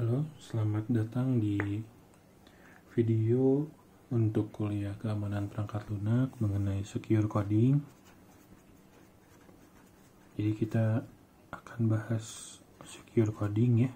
Halo, selamat datang di video untuk kuliah keamanan perangkat lunak mengenai secure coding. Jadi kita akan bahas secure coding ya.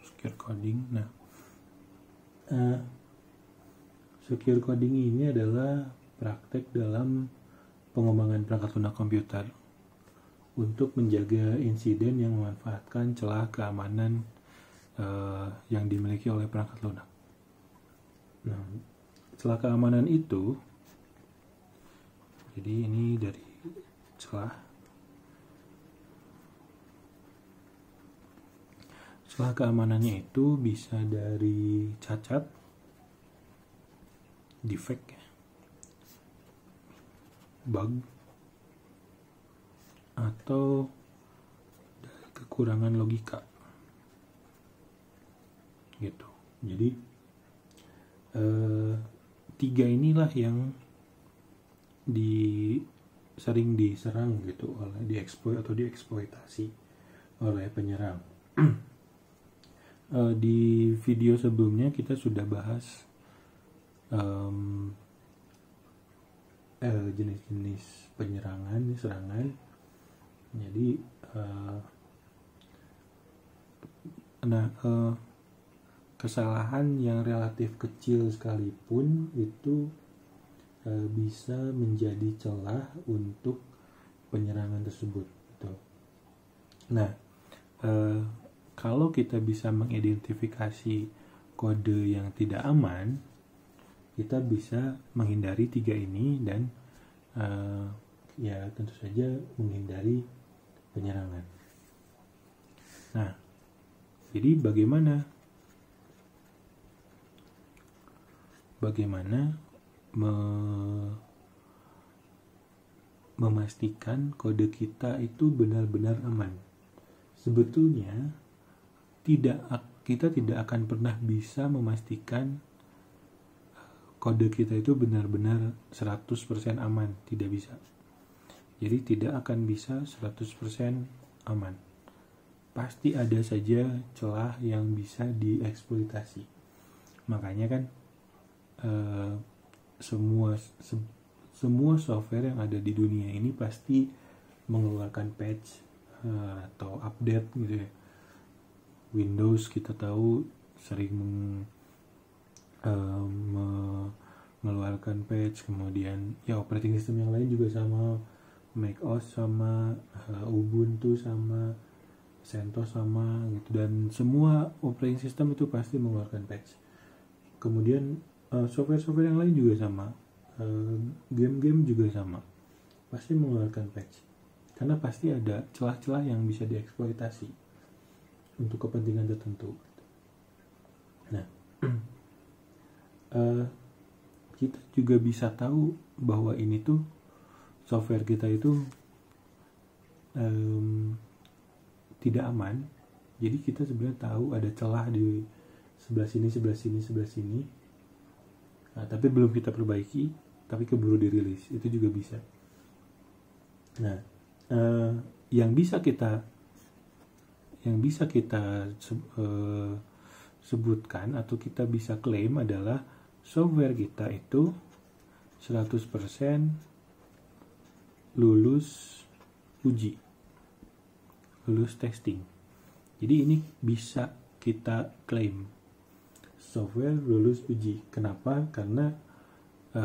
Secure coding. Nah, uh, secure coding ini adalah praktek dalam pengembangan perangkat lunak komputer untuk menjaga insiden yang memanfaatkan celah keamanan uh, yang dimiliki oleh perangkat lunak. Nah, celah keamanan itu, jadi ini dari celah. Celah keamanannya itu bisa dari cacat, defect, bug, atau dari kekurangan logika gitu jadi eh, tiga inilah yang di sering diserang gitu oleh dieksploit atau dieksploitasi oleh penyerang eh, di video sebelumnya kita sudah bahas um, jenis-jenis penyerangan serangan jadi uh, nah uh, kesalahan yang relatif kecil sekalipun itu uh, bisa menjadi celah untuk penyerangan tersebut gitu. nah uh, kalau kita bisa mengidentifikasi kode yang tidak aman kita bisa menghindari tiga ini dan uh, ya tentu saja menghindari penyerangan. Nah, jadi bagaimana bagaimana me memastikan kode kita itu benar-benar aman. Sebetulnya tidak kita tidak akan pernah bisa memastikan eh, kode kita itu benar-benar 100% aman, tidak bisa. Jadi tidak akan bisa 100% aman. Pasti ada saja celah yang bisa dieksploitasi. Makanya kan uh, semua se semua software yang ada di dunia ini pasti mengeluarkan patch uh, atau update gitu ya. Windows kita tahu sering eh, mengeluarkan patch kemudian ya operating system yang lain juga sama Mac OS sama uh, Ubuntu sama CentOS sama gitu dan semua operating system itu pasti mengeluarkan patch. Kemudian software eh, software-software yang lain juga sama, game eh, game-game juga sama, pasti mengeluarkan patch. Karena pasti ada celah-celah yang bisa dieksploitasi untuk kepentingan tertentu. Nah, uh, kita juga bisa tahu bahwa ini tuh software kita itu um, tidak aman jadi kita sebenarnya tahu ada celah di sebelah sini sebelah sini sebelah sini nah, tapi belum kita perbaiki tapi keburu dirilis itu juga bisa nah uh, yang bisa kita yang bisa kita uh, sebutkan atau kita bisa klaim adalah software kita itu 100% lulus uji lulus testing jadi ini bisa kita klaim software lulus uji kenapa karena e,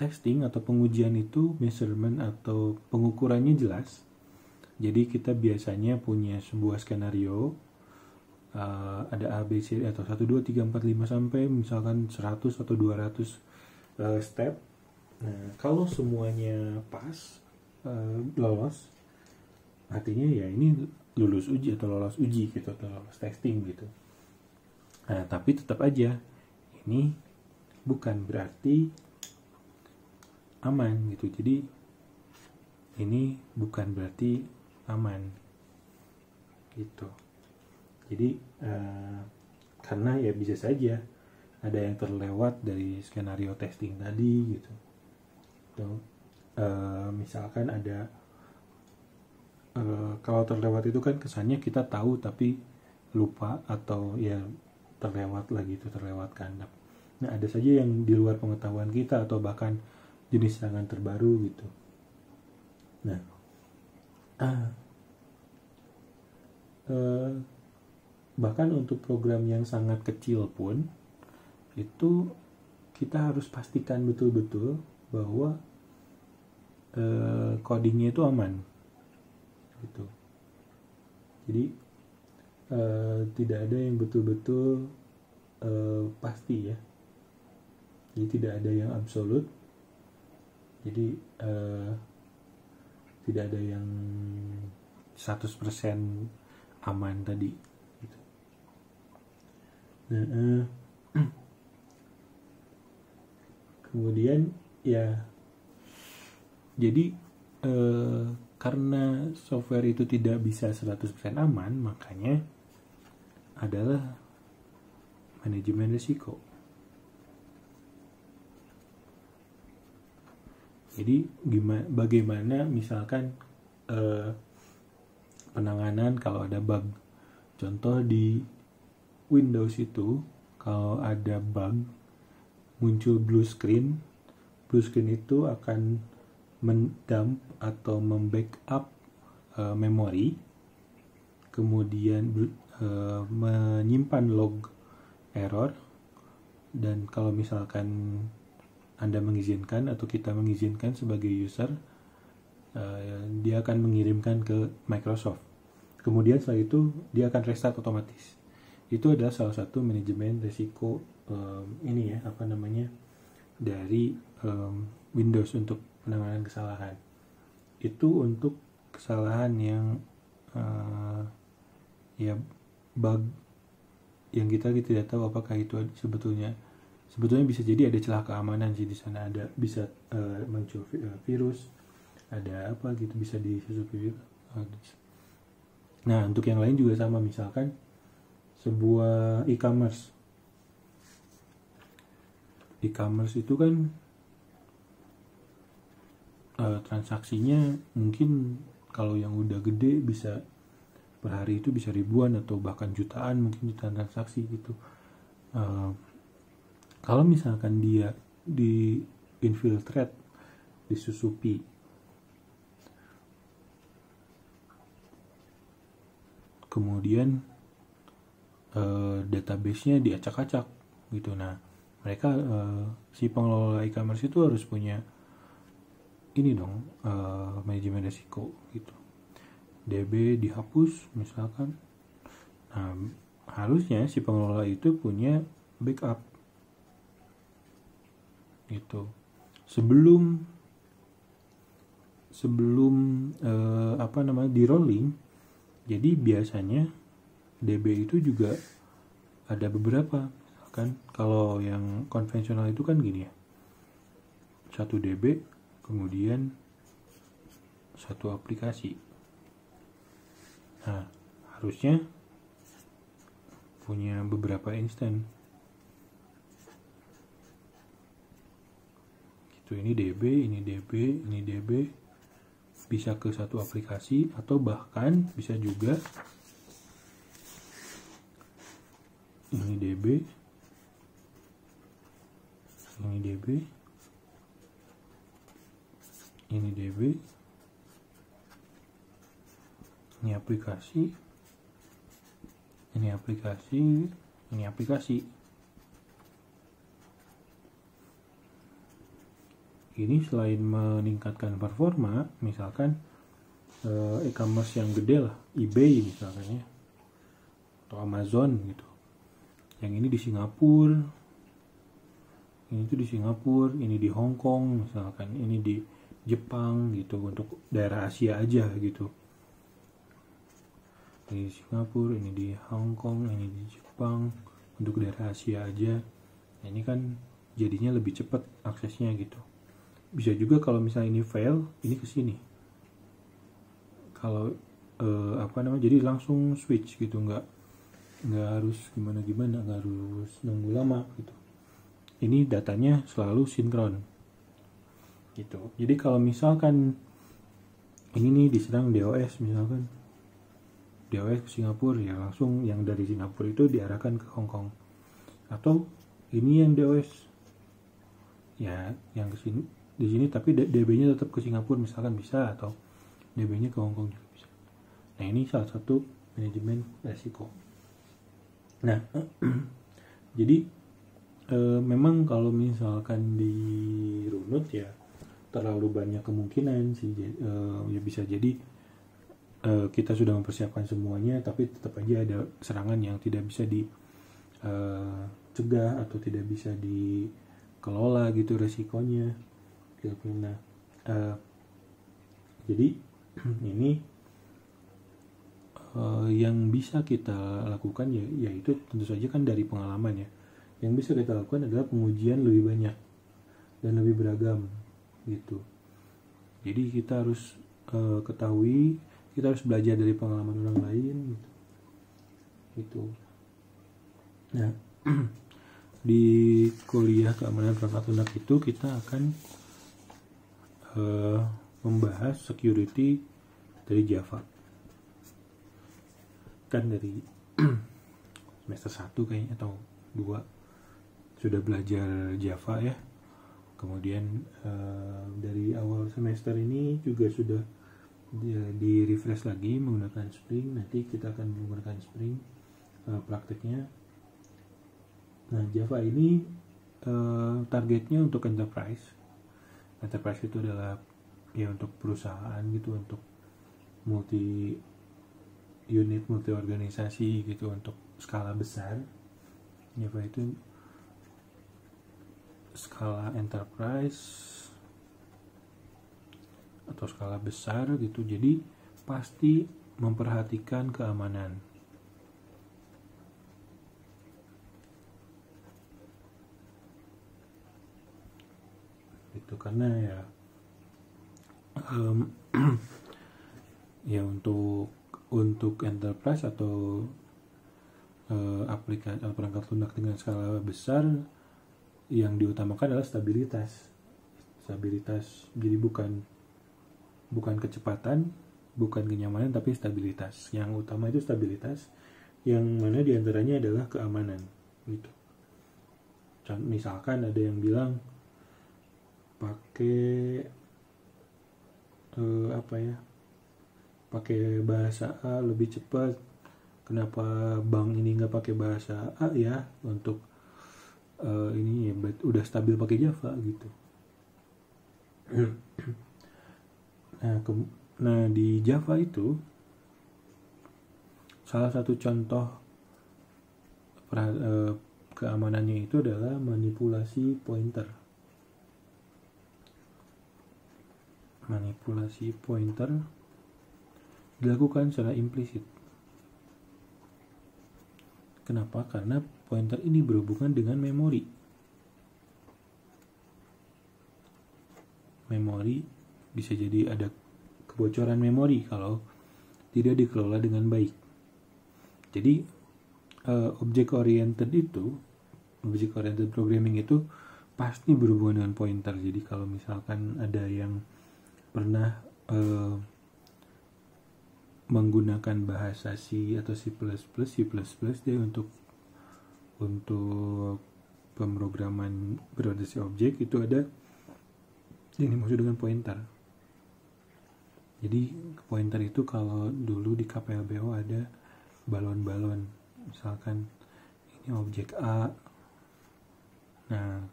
testing atau pengujian itu measurement atau pengukurannya jelas jadi kita biasanya punya sebuah skenario e, ada ABC atau 1 2 3 4 5 sampai misalkan 100 atau 200 e, eh, step. Nah, kalau semuanya pas uh, lolos artinya ya ini lulus uji atau lolos uji gitu atau lolos testing gitu nah tapi tetap aja ini bukan berarti aman gitu jadi ini bukan berarti aman gitu jadi uh, karena ya bisa saja ada yang terlewat dari skenario testing tadi gitu. Tuh. Gitu. Eh, misalkan ada uh, kalau terlewat itu kan kesannya kita tahu tapi lupa atau ya terlewat lagi itu terlewat nah ada saja yang di luar pengetahuan kita atau bahkan jenis serangan terbaru gitu nah ah, eh, bahkan untuk program yang sangat kecil pun itu kita harus pastikan betul-betul bahwa eh, codingnya itu aman gitu jadi eh, tidak ada yang betul-betul eh, pasti ya jadi tidak ada yang absolut jadi eh, tidak ada yang 100% aman tadi gitu. nah, eh, kemudian ya jadi eh, karena software itu tidak bisa 100% aman, makanya adalah manajemen risiko. Jadi gimana bagaimana misalkan eh, penanganan kalau ada bug. Contoh di Windows itu kalau ada bug muncul blue screen. Blue screen itu akan mendump atau membackup uh, memori, kemudian uh, menyimpan log error, dan kalau misalkan Anda mengizinkan atau kita mengizinkan sebagai user, uh, dia akan mengirimkan ke Microsoft. Kemudian setelah itu dia akan restart otomatis. Itu adalah salah satu manajemen risiko um, ini ya apa namanya dari um, Windows untuk penanganan kesalahan itu untuk kesalahan yang uh, ya bug yang kita tidak tahu apakah itu sebetulnya sebetulnya bisa jadi ada celah keamanan sih di sana ada bisa uh, muncul eh, virus ada apa gitu bisa disusupi gitu. nah untuk yang lain juga sama misalkan sebuah e-commerce e-commerce itu kan uh, transaksinya mungkin kalau yang udah gede bisa per hari itu bisa ribuan atau bahkan jutaan mungkin jutaan transaksi gitu uh, kalau misalkan dia di infiltrate disusupi kemudian uh, database-nya diacak-acak gitu nah mereka uh, si pengelola e-commerce itu harus punya ini dong uh, manajemen resiko gitu DB dihapus misalkan nah harusnya si pengelola itu punya backup gitu sebelum sebelum uh, apa namanya di rolling jadi biasanya DB itu juga ada beberapa kan kalau yang konvensional itu kan gini ya satu DB kemudian satu aplikasi nah harusnya punya beberapa instan gitu ini DB ini DB ini DB bisa ke satu aplikasi atau bahkan bisa juga ini DB ini DB ini DB ini aplikasi ini aplikasi ini aplikasi ini selain meningkatkan performa misalkan eh, e-commerce yang gede lah eBay misalkan ya atau Amazon gitu yang ini di Singapura ini tuh di Singapura ini di Hong Kong misalkan ini di Jepang gitu untuk daerah Asia aja gitu ini di Singapura ini di Hong Kong ini di Jepang untuk daerah Asia aja nah, ini kan jadinya lebih cepat aksesnya gitu bisa juga kalau misalnya ini fail ini ke sini kalau eh, apa namanya jadi langsung switch gitu nggak nggak harus gimana gimana nggak harus nunggu lama gitu ini datanya selalu sinkron gitu jadi kalau misalkan ini nih diserang DOS misalkan DOS ke Singapura ya langsung yang dari Singapura itu diarahkan ke Hong Kong atau ini yang DOS ya yang ke sini di sini tapi DB-nya tetap ke Singapura misalkan bisa atau DB-nya ke Hong Kong juga bisa nah ini salah satu manajemen resiko nah jadi e, memang kalau misalkan di runut ya terlalu banyak kemungkinan sih uh, ya bisa jadi uh, kita sudah mempersiapkan semuanya tapi tetap aja ada serangan yang tidak bisa dicegah eh, uh, atau tidak bisa dikelola gitu resikonya gitu nah uh, jadi ini uh, yang bisa kita lakukan ya yaitu tentu saja kan dari pengalaman ya yang bisa kita lakukan adalah pengujian lebih banyak dan lebih beragam gitu jadi kita harus e, ketahui kita harus belajar dari pengalaman orang lain gitu itu nah di kuliah keamanan perangkat lunak itu kita akan e, membahas security dari Java kan dari semester 1 kayaknya atau 2 sudah belajar Java ya kemudian uh, dari awal semester ini juga sudah ya, di refresh lagi menggunakan Spring nanti kita akan menggunakan Spring uh, prakteknya nah Java ini uh, targetnya untuk enterprise enterprise itu adalah ya untuk perusahaan gitu untuk multi unit multi organisasi gitu untuk skala besar Java itu skala enterprise atau skala besar gitu jadi pasti memperhatikan keamanan itu karena ya um, ya untuk untuk enterprise atau uh, eh, aplikasi perangkat lunak dengan skala besar yang diutamakan adalah stabilitas stabilitas jadi bukan bukan kecepatan bukan kenyamanan tapi stabilitas yang utama itu stabilitas yang mana diantaranya adalah keamanan gitu misalkan ada yang bilang pakai eh, apa ya pakai bahasa A lebih cepat kenapa bank ini nggak pakai bahasa A ya untuk uh, ini ya udah stabil pakai Java gitu nah ke, nah di Java itu salah satu contoh pra, uh, keamanannya itu adalah manipulasi pointer manipulasi pointer dilakukan secara implisit Kenapa? Karena pointer ini berhubungan dengan memori. Memori bisa jadi ada kebocoran memori kalau tidak dikelola dengan baik. Jadi uh, eh, object oriented itu, objek oriented programming itu pasti berhubungan dengan pointer. Jadi kalau misalkan ada yang pernah uh, menggunakan bahasa C atau C++ C++ dia untuk untuk pemrograman berorientasi objek itu ada yang dimaksud dengan pointer. Jadi pointer itu kalau dulu di KPLBO ada balon-balon, misalkan ini objek A, nah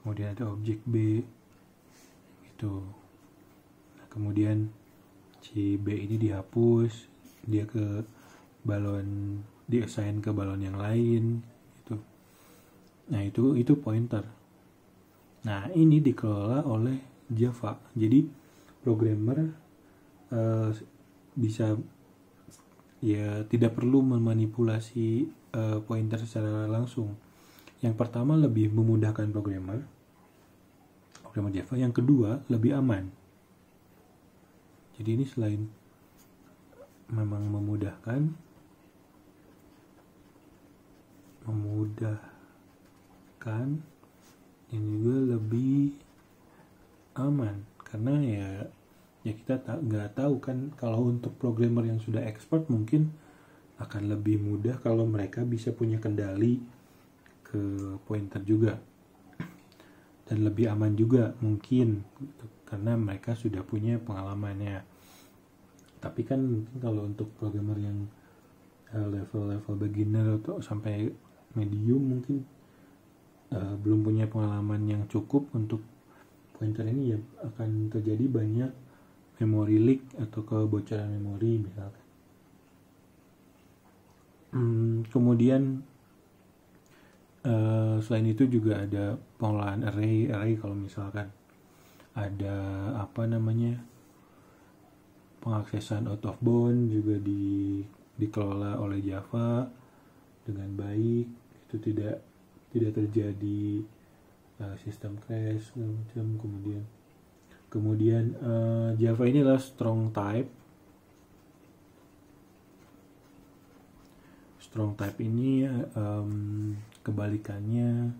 kemudian ada objek B, itu Nah, kemudian si B ini dihapus dia ke balon diassign ke balon yang lain itu nah itu itu pointer nah ini dikelola oleh Java jadi programmer uh, bisa ya tidak perlu memanipulasi uh, pointer secara langsung yang pertama lebih memudahkan programmer programmer Java yang kedua lebih aman jadi ini selain memang memudahkan memudahkan dan juga lebih aman karena ya ya kita tak nggak tahu kan kalau untuk programmer yang sudah expert mungkin akan lebih mudah kalau mereka bisa punya kendali ke pointer juga dan lebih aman juga mungkin gitu, karena mereka sudah punya pengalamannya tapi kan mungkin kalau untuk programmer yang eh, level-level beginner atau sampai medium mungkin uh, belum punya pengalaman yang cukup untuk pointer ini ya akan terjadi banyak memory leak atau kebocoran memori misalkan hmm, kemudian Eh, selain itu juga ada pengolahan array array kalau misalkan ada apa namanya pengaksesan out of bound juga di dikelola oleh Java dengan baik itu tidak tidak terjadi uh, sistem crash macam kemudian kemudian uh, Java ini adalah strong type strong type ini um, kebalikannya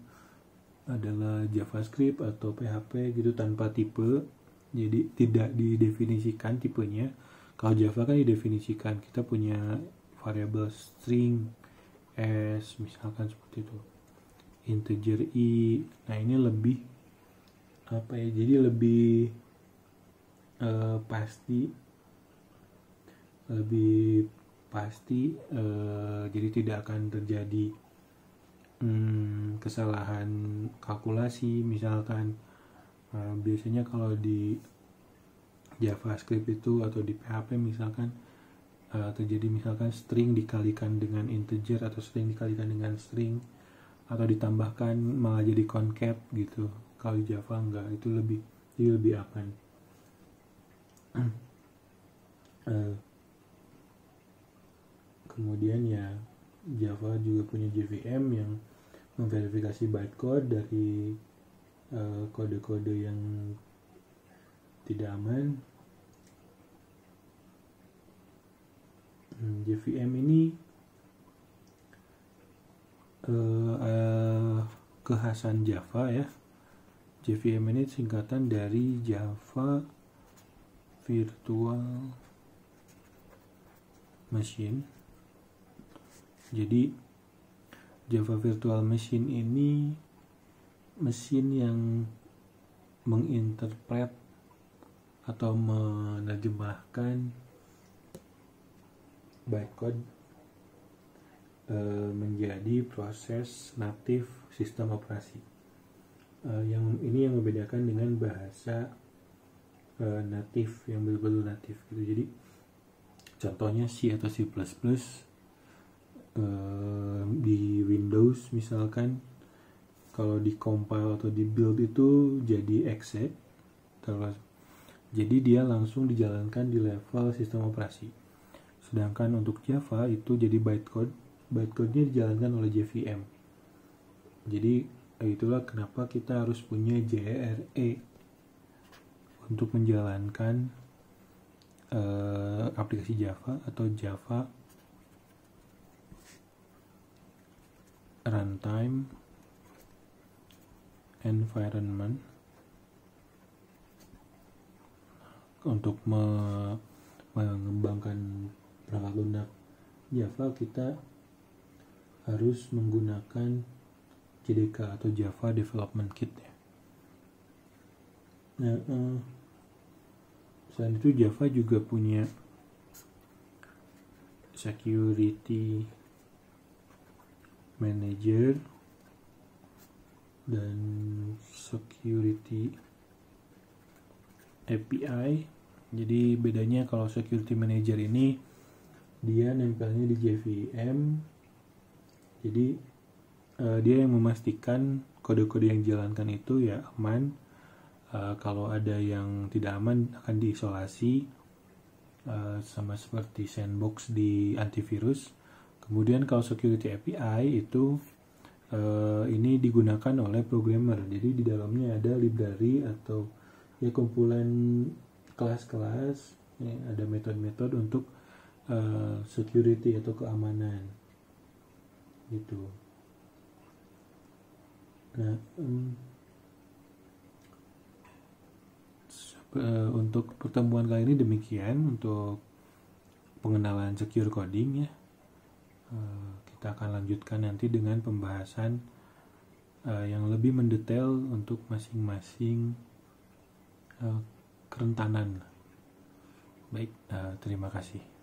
adalah JavaScript atau PHP gitu tanpa tipe jadi tidak didefinisikan tipenya kalau Java kan didefinisikan kita punya variabel string s misalkan seperti itu integer i nah ini lebih apa ya jadi lebih uh, pasti lebih pasti uh, jadi tidak akan terjadi hmm, kesalahan kalkulasi misalkan uh, biasanya kalau di JavaScript itu atau di PHP misalkan uh, terjadi misalkan string dikalikan dengan integer atau string dikalikan dengan string atau ditambahkan malah jadi concat gitu kalau di Java enggak itu lebih itu lebih aman uh, kemudian ya Java juga punya JVM yang memverifikasi bytecode dari eh, kode-kode uh, yang tidak aman. JVM hmm, ini uh, uh, kekhasan Java ya. JVM ini singkatan dari Java Virtual Machine jadi Java Virtual Machine ini mesin yang menginterpret atau menerjemahkan bytecode eh, menjadi proses natif sistem operasi. Eh, yang ini yang membedakan dengan bahasa e, eh, natif yang berbentuk natif gitu. Jadi contohnya C atau C++ Eh, di Windows misalkan kalau di compile atau di build itu jadi exe terus jadi dia langsung dijalankan di level sistem operasi sedangkan untuk Java itu jadi bytecode bytecode-nya dijalankan oleh JVM jadi itulah kenapa kita harus punya JRE untuk menjalankan uh, aplikasi Java atau Java runtime environment untuk me mengembangkan perangkat lunak Java ya, kita harus menggunakan JDK atau Java Development Kit ya. Nah, eh, selain itu Java juga punya security manager dan security API jadi bedanya kalau security manager ini dia nempelnya di JVM jadi uh, dia yang memastikan kode-kode yang dijalankan itu ya aman uh, kalau ada yang tidak aman akan diisolasi uh, sama seperti sandbox di antivirus Kemudian kalau security API itu eh, ini digunakan oleh programmer. Jadi di dalamnya ada library atau ya kumpulan kelas-kelas, ya, ada metode-metode untuk eh, security atau keamanan. Gitu. Nah, um, untuk pertemuan kali ini demikian untuk pengenalan secure coding ya. Eh, kita akan lanjutkan nanti dengan pembahasan eh, yang lebih mendetail untuk masing-masing eh, kerentanan. Baik, terima kasih.